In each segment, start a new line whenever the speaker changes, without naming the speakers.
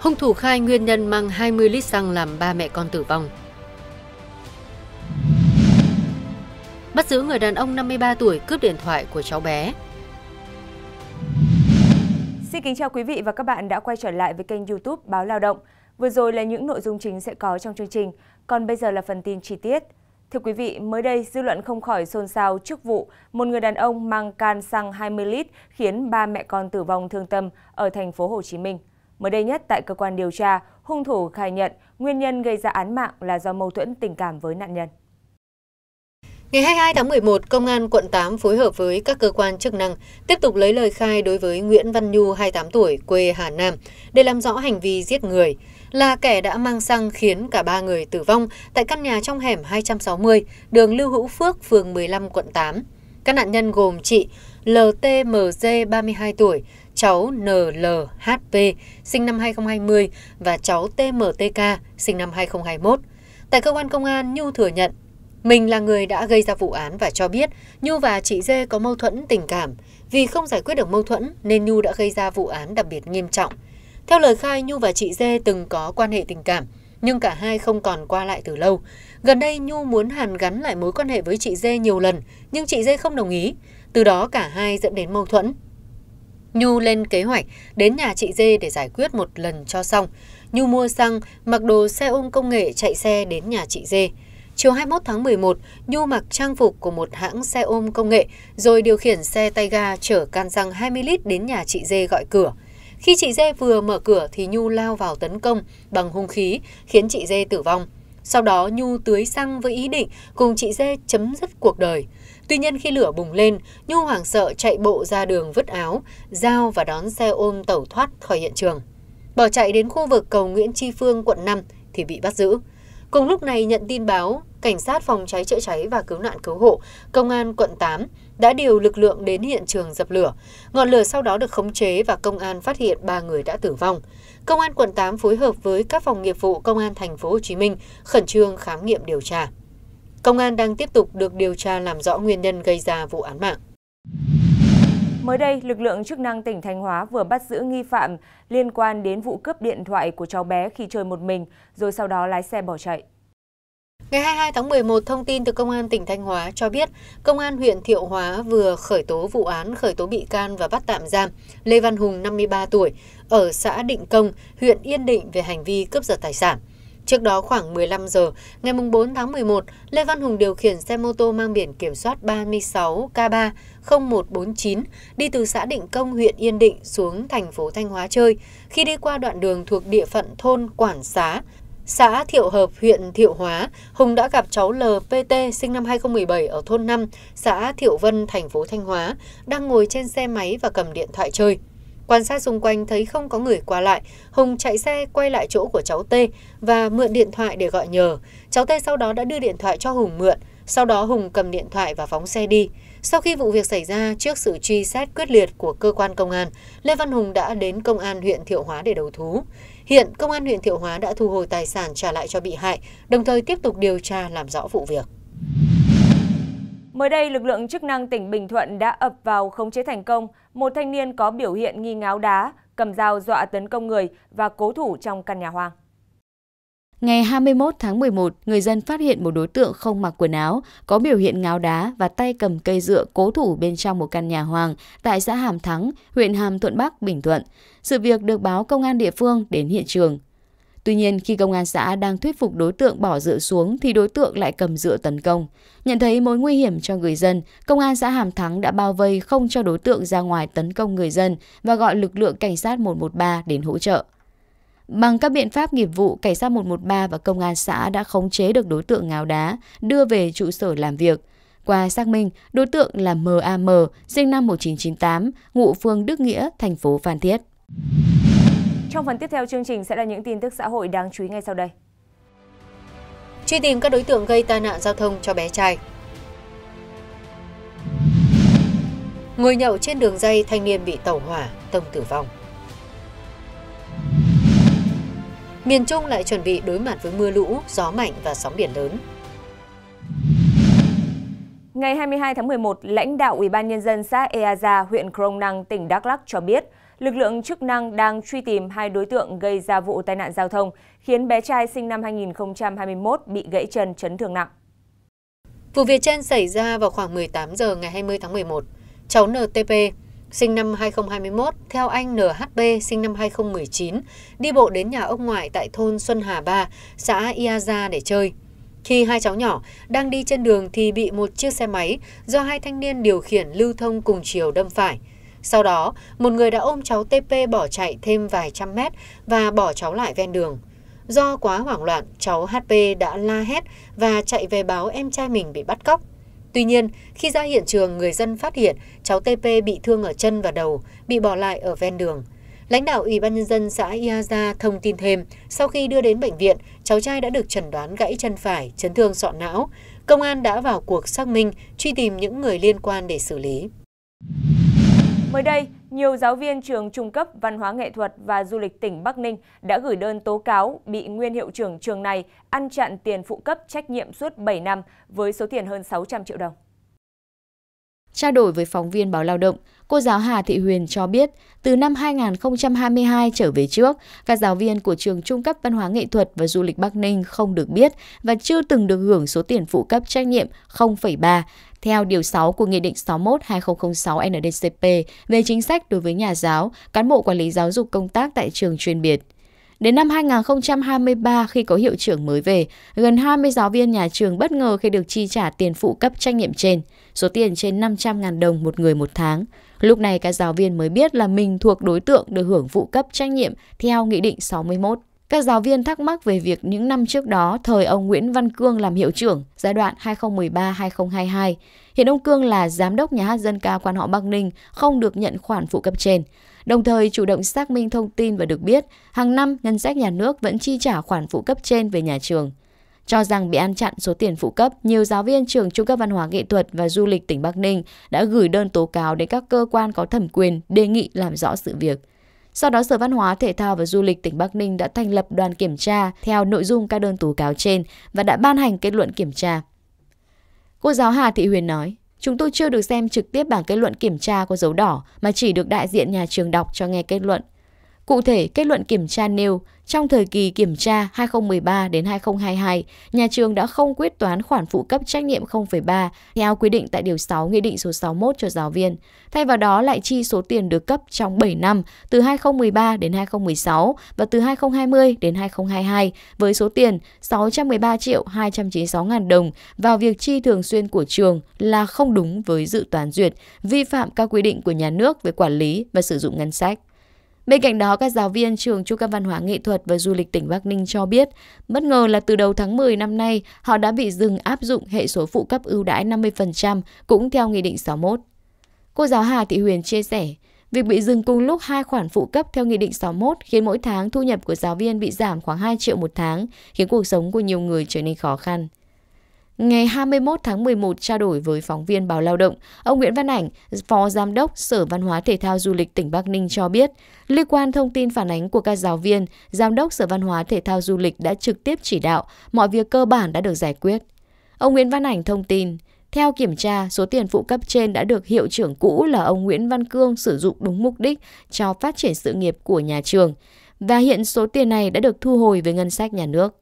Hung thủ khai nguyên nhân mang 20 lít xăng làm ba mẹ con tử vong. Bắt giữ người đàn ông 53 tuổi cướp điện thoại của cháu bé.
Xin kính chào quý vị và các bạn đã quay trở lại với kênh YouTube Báo Lao động. Vừa rồi là những nội dung chính sẽ có trong chương trình, còn bây giờ là phần tin chi tiết. Thưa quý vị, mới đây dư luận không khỏi xôn xao trước vụ một người đàn ông mang can xăng 20 lít khiến ba mẹ con tử vong thương tâm ở thành phố Hồ Chí Minh. Mới đây nhất tại cơ quan điều tra, hung thủ khai nhận nguyên nhân gây ra án mạng là do mâu thuẫn tình cảm với nạn nhân.
Ngày 22 tháng 11, Công an quận 8 phối hợp với các cơ quan chức năng tiếp tục lấy lời khai đối với Nguyễn Văn Nhu, 28 tuổi, quê Hà Nam, để làm rõ hành vi giết người, là kẻ đã mang xăng khiến cả ba người tử vong tại căn nhà trong hẻm 260, đường Lưu Hữu Phước, phường 15, quận 8. Các nạn nhân gồm chị LTMG, 32 tuổi, cháu NLHP sinh năm 2020 và cháu TMTK sinh năm 2021. Tại cơ quan công an, Nhu thừa nhận mình là người đã gây ra vụ án và cho biết Nhu và chị Dê có mâu thuẫn tình cảm. Vì không giải quyết được mâu thuẫn nên Nhu đã gây ra vụ án đặc biệt nghiêm trọng. Theo lời khai, Nhu và chị Dê từng có quan hệ tình cảm, nhưng cả hai không còn qua lại từ lâu. Gần đây Nhu muốn hàn gắn lại mối quan hệ với chị Dê nhiều lần, nhưng chị Dê không đồng ý. Từ đó cả hai dẫn đến mâu thuẫn. Nhu lên kế hoạch đến nhà chị Dê để giải quyết một lần cho xong. Nhu mua xăng, mặc đồ xe ôm công nghệ chạy xe đến nhà chị Dê. Chiều 21 tháng 11, Nhu mặc trang phục của một hãng xe ôm công nghệ rồi điều khiển xe tay ga chở can xăng 20 lít đến nhà chị Dê gọi cửa. Khi chị Dê vừa mở cửa thì Nhu lao vào tấn công bằng hung khí khiến chị Dê tử vong. Sau đó Nhu tưới xăng với ý định cùng chị Dê chấm dứt cuộc đời. Tuy nhiên khi lửa bùng lên, Nhu hoảng sợ chạy bộ ra đường vứt áo, dao và đón xe ôm tẩu thoát khỏi hiện trường. Bỏ chạy đến khu vực cầu Nguyễn Tri Phương, quận 5 thì bị bắt giữ. Cùng lúc này nhận tin báo, Cảnh sát phòng cháy chữa cháy và cứu nạn cứu hộ, Công an quận 8 đã điều lực lượng đến hiện trường dập lửa. Ngọn lửa sau đó được khống chế và công an phát hiện 3 người đã tử vong. Công an quận 8 phối hợp với các phòng nghiệp vụ Công an thành phố Hồ Chí Minh khẩn trương khám nghiệm điều tra. Công an đang tiếp tục được điều tra làm rõ nguyên nhân gây ra vụ án mạng.
Mới đây, lực lượng chức năng tỉnh Thanh Hóa vừa bắt giữ nghi phạm liên quan đến vụ cướp điện thoại của cháu bé khi chơi một mình, rồi sau đó lái xe bỏ chạy. Ngày 22 tháng 11, thông tin từ Công an tỉnh Thanh Hóa
cho biết, Công an huyện Thiệu Hóa vừa khởi tố vụ án khởi tố bị can và bắt tạm giam Lê Văn Hùng, 53 tuổi, ở xã Định Công, huyện Yên Định về hành vi cướp giật tài sản. Trước đó khoảng 15 giờ ngày 4 tháng 11, Lê Văn Hùng điều khiển xe mô tô mang biển kiểm soát 36K30149 đi từ xã Định Công, huyện Yên Định xuống thành phố Thanh Hóa chơi. Khi đi qua đoạn đường thuộc địa phận thôn Quản Xá, xã Thiệu Hợp, huyện Thiệu Hóa, Hùng đã gặp cháu LPT sinh năm 2017 ở thôn 5, xã Thiệu Vân, thành phố Thanh Hóa, đang ngồi trên xe máy và cầm điện thoại chơi quan sát xung quanh thấy không có người qua lại hùng chạy xe quay lại chỗ của cháu t và mượn điện thoại để gọi nhờ cháu t sau đó đã đưa điện thoại cho hùng mượn sau đó hùng cầm điện thoại và phóng xe đi sau khi vụ việc xảy ra trước sự truy xét quyết liệt của cơ quan công an lê văn hùng đã đến công an huyện thiệu hóa để đầu thú hiện công an huyện thiệu hóa đã thu hồi tài sản trả lại cho bị hại đồng thời tiếp tục điều tra làm rõ vụ việc
Mới đây, lực lượng chức năng tỉnh Bình Thuận đã ập vào khống chế thành công một thanh niên có biểu hiện nghi ngáo đá, cầm dao dọa tấn công người và cố thủ trong căn nhà hoang.
Ngày 21 tháng 11, người dân phát hiện một đối tượng không mặc quần áo, có biểu hiện ngáo đá và tay cầm cây dựa cố thủ bên trong một căn nhà hoàng tại xã Hàm Thắng, huyện Hàm Thuận Bắc, Bình Thuận. Sự việc được báo công an địa phương đến hiện trường Tuy nhiên, khi công an xã đang thuyết phục đối tượng bỏ dựa xuống thì đối tượng lại cầm dựa tấn công. Nhận thấy mối nguy hiểm cho người dân, công an xã Hàm Thắng đã bao vây không cho đối tượng ra ngoài tấn công người dân và gọi lực lượng cảnh sát 113 đến hỗ trợ. Bằng các biện pháp nghiệp vụ, cảnh sát 113 và công an xã đã khống chế được đối tượng ngáo đá, đưa về trụ sở làm việc. Qua xác minh, đối tượng là MAM, sinh năm 1998, ngụ phương Đức Nghĩa, thành phố Phan Thiết.
Trong phần tiếp theo chương trình sẽ là những tin tức xã hội đáng chú ý ngay sau đây. Truy tìm các đối tượng gây tai nạn giao thông cho bé trai.
Ngồi nhậu trên đường dây thanh niên bị tẩu hỏa, tông tử vong. Miền Trung lại chuẩn bị đối mặt với mưa lũ, gió mạnh và sóng biển lớn.
Ngày 22 tháng 11, lãnh đạo Ủy ban Nhân dân xã Eaza, huyện Krông Năng, tỉnh Đắk Lắc cho biết, lực lượng chức năng đang truy tìm hai đối tượng gây ra vụ tai nạn giao thông, khiến bé trai sinh năm 2021 bị gãy chân chấn thương nặng. Vụ việc trên xảy
ra vào khoảng 18 giờ ngày 20 tháng 11. Cháu NTP, sinh năm 2021, theo anh NHB, sinh năm 2019, đi bộ đến nhà ông ngoại tại thôn Xuân Hà 3, xã Iaza để chơi. Khi hai cháu nhỏ đang đi trên đường thì bị một chiếc xe máy do hai thanh niên điều khiển lưu thông cùng chiều đâm phải. Sau đó, một người đã ôm cháu TP bỏ chạy thêm vài trăm mét và bỏ cháu lại ven đường. Do quá hoảng loạn, cháu HP đã la hét và chạy về báo em trai mình bị bắt cóc. Tuy nhiên, khi ra hiện trường, người dân phát hiện cháu TP bị thương ở chân và đầu, bị bỏ lại ở ven đường. Lãnh đạo Ủy ban Nhân dân xã Iaza thông tin thêm, sau khi đưa đến bệnh viện, cháu trai đã được chẩn đoán gãy chân phải, chấn thương sọ não. Công an đã vào cuộc xác minh, truy tìm những người liên quan để xử lý.
Mới đây, nhiều giáo viên trường trung cấp văn hóa nghệ thuật và du lịch tỉnh Bắc Ninh đã gửi đơn tố cáo bị nguyên hiệu trưởng trường này ăn chặn tiền phụ cấp trách nhiệm suốt 7 năm với số tiền hơn 600 triệu đồng.
Trao đổi với phóng viên báo Lao động, Cô giáo Hà Thị Huyền cho biết, từ năm 2022 trở về trước, các giáo viên của trường Trung cấp Văn hóa Nghệ thuật và Du lịch Bắc Ninh không được biết và chưa từng được hưởng số tiền phụ cấp trách nhiệm 0,3 theo Điều 6 của Nghị định 61-2006 NDCP về chính sách đối với nhà giáo, cán bộ quản lý giáo dục công tác tại trường chuyên biệt. Đến năm 2023 khi có hiệu trưởng mới về, gần 20 giáo viên nhà trường bất ngờ khi được chi trả tiền phụ cấp trách nhiệm trên, số tiền trên 500.000 đồng một người một tháng. Lúc này các giáo viên mới biết là mình thuộc đối tượng được hưởng phụ cấp trách nhiệm theo Nghị định 61. Các giáo viên thắc mắc về việc những năm trước đó, thời ông Nguyễn Văn Cương làm hiệu trưởng, giai đoạn 2013-2022, hiện ông Cương là giám đốc nhà hát dân ca quan họ Bắc Ninh, không được nhận khoản phụ cấp trên đồng thời chủ động xác minh thông tin và được biết hàng năm ngân sách nhà nước vẫn chi trả khoản phụ cấp trên về nhà trường. Cho rằng bị ăn chặn số tiền phụ cấp, nhiều giáo viên trường Trung cấp Văn hóa Nghệ thuật và Du lịch tỉnh Bắc Ninh đã gửi đơn tố cáo đến các cơ quan có thẩm quyền đề nghị làm rõ sự việc. Sau đó Sở Văn hóa Thể thao và Du lịch tỉnh Bắc Ninh đã thành lập đoàn kiểm tra theo nội dung các đơn tố cáo trên và đã ban hành kết luận kiểm tra. Cô giáo Hà Thị Huyền nói, Chúng tôi chưa được xem trực tiếp bảng kết luận kiểm tra có dấu đỏ mà chỉ được đại diện nhà trường đọc cho nghe kết luận. Cụ thể, kết luận kiểm tra nêu, trong thời kỳ kiểm tra 2013 đến 2022, nhà trường đã không quyết toán khoản phụ cấp trách nhiệm 0,3 theo quy định tại Điều 6 Nghị định số 61 cho giáo viên. Thay vào đó lại chi số tiền được cấp trong 7 năm từ 2013 đến 2016 và từ 2020 đến 2022 với số tiền 613 triệu 296 ngàn đồng vào việc chi thường xuyên của trường là không đúng với dự toán duyệt, vi phạm các quy định của nhà nước về quản lý và sử dụng ngân sách. Bên cạnh đó, các giáo viên trường Trung cấp Văn hóa Nghệ thuật và Du lịch tỉnh Bắc Ninh cho biết, bất ngờ là từ đầu tháng 10 năm nay, họ đã bị dừng áp dụng hệ số phụ cấp ưu đãi 50% cũng theo Nghị định 61. Cô giáo Hà Thị Huyền chia sẻ, Việc bị dừng cùng lúc hai khoản phụ cấp theo Nghị định 61 khiến mỗi tháng thu nhập của giáo viên bị giảm khoảng 2 triệu một tháng, khiến cuộc sống của nhiều người trở nên khó khăn. Ngày 21 tháng 11 trao đổi với phóng viên báo Lao động, ông Nguyễn Văn Ảnh, Phó Giám đốc Sở Văn hóa Thể thao Du lịch tỉnh Bắc Ninh cho biết, liên quan thông tin phản ánh của các giáo viên, Giám đốc Sở Văn hóa Thể thao Du lịch đã trực tiếp chỉ đạo, mọi việc cơ bản đã được giải quyết. Ông Nguyễn Văn Ảnh thông tin, theo kiểm tra, số tiền phụ cấp trên đã được hiệu trưởng cũ là ông Nguyễn Văn Cương sử dụng đúng mục đích cho phát triển sự nghiệp của nhà trường, và hiện số tiền này đã được thu hồi về ngân sách nhà nước.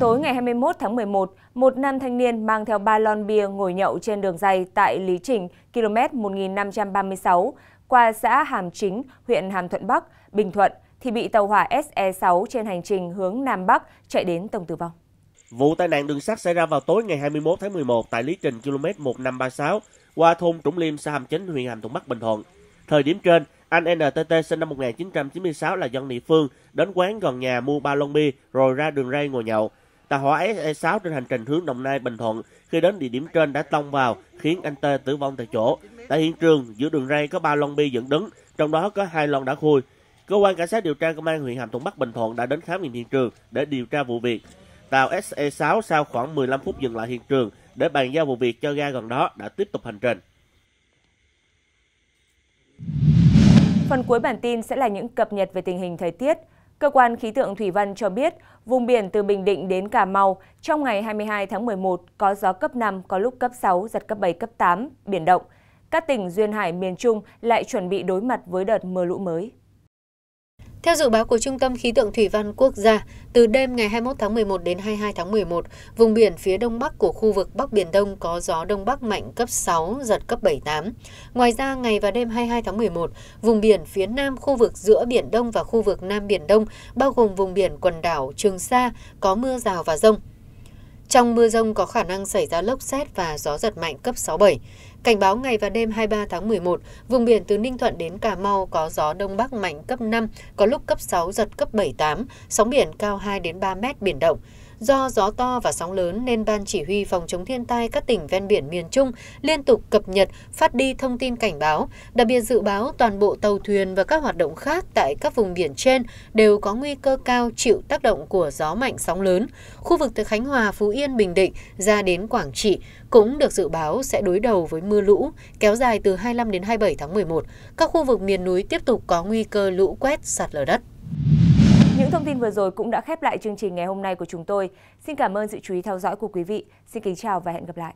Tối ngày 21 tháng 11, một nam thanh niên mang theo ba lon bia ngồi nhậu trên đường dây tại Lý Trình, km 1536, qua xã Hàm Chính, huyện Hàm Thuận Bắc, Bình Thuận, thì bị tàu hỏa SE6 trên hành trình hướng Nam Bắc chạy đến tổng tử vong. Vụ tai nạn đường sắt xảy ra vào tối ngày 21 tháng 11 tại Lý Trình, km 1536, qua thôn Trũng Liêm, xã Hàm Chính, huyện Hàm Thuận Bắc, Bình Thuận. Thời điểm trên, anh NTT sinh năm 1996 là dân địa phương, đến quán gần nhà mua ba lon bia rồi ra đường ray ngồi nhậu Tàu hỏa SE6 trên hành trình hướng Đồng Nai Bình Thuận khi đến địa điểm trên đã tông vào khiến anh T tử vong tại chỗ. Tại hiện trường, giữa đường ray có 3 lon bi dựng đứng, trong đó có hai lon đã khui. Cơ quan cảnh sát điều tra công an huyện Hàm Thuận Bắc Bình Thuận đã đến khám nghiệm hiện trường để điều tra vụ việc. Tàu SE6 sau khoảng 15 phút dừng lại hiện trường để bàn giao vụ việc cho ga gần đó đã tiếp tục hành trình. Phần cuối bản tin sẽ là những cập nhật về tình hình thời tiết. Cơ quan khí tượng Thủy văn cho biết, vùng biển từ Bình Định đến Cà Mau trong ngày 22 tháng 11 có gió cấp 5, có lúc cấp 6, giật cấp 7, cấp 8, biển động. Các tỉnh Duyên Hải miền Trung lại chuẩn bị đối mặt với đợt mưa lũ mới. Theo dự báo của Trung tâm Khí tượng Thủy văn Quốc gia, từ
đêm ngày 21 tháng 11 đến 22 tháng 11, vùng biển phía đông bắc của khu vực Bắc Biển Đông có gió đông bắc mạnh cấp 6, giật cấp 7, 8. Ngoài ra, ngày và đêm 22 tháng 11, vùng biển phía nam khu vực giữa Biển Đông và khu vực Nam Biển Đông, bao gồm vùng biển quần đảo Trường Sa, có mưa rào và rông. Trong mưa rông có khả năng xảy ra lốc xét và gió giật mạnh cấp 6-7. Cảnh báo ngày và đêm 23 tháng 11, vùng biển từ Ninh Thuận đến Cà Mau có gió đông bắc mạnh cấp 5, có lúc cấp 6, giật cấp 7-8, sóng biển cao 2-3 mét biển động. Do gió to và sóng lớn nên Ban Chỉ huy Phòng chống thiên tai các tỉnh ven biển miền Trung liên tục cập nhật, phát đi thông tin cảnh báo, đặc biệt dự báo toàn bộ tàu thuyền và các hoạt động khác tại các vùng biển trên đều có nguy cơ cao chịu tác động của gió mạnh sóng lớn. Khu vực từ Khánh Hòa, Phú Yên, Bình Định ra đến Quảng Trị cũng được dự báo sẽ đối đầu với mưa lũ kéo dài từ 25 đến 27 tháng 11. Các khu vực miền
núi tiếp tục có nguy cơ lũ quét, sạt lở đất. Những thông tin vừa rồi cũng đã khép lại chương trình ngày hôm nay của chúng tôi. Xin cảm ơn sự chú ý theo dõi của quý vị. Xin kính chào và hẹn gặp lại.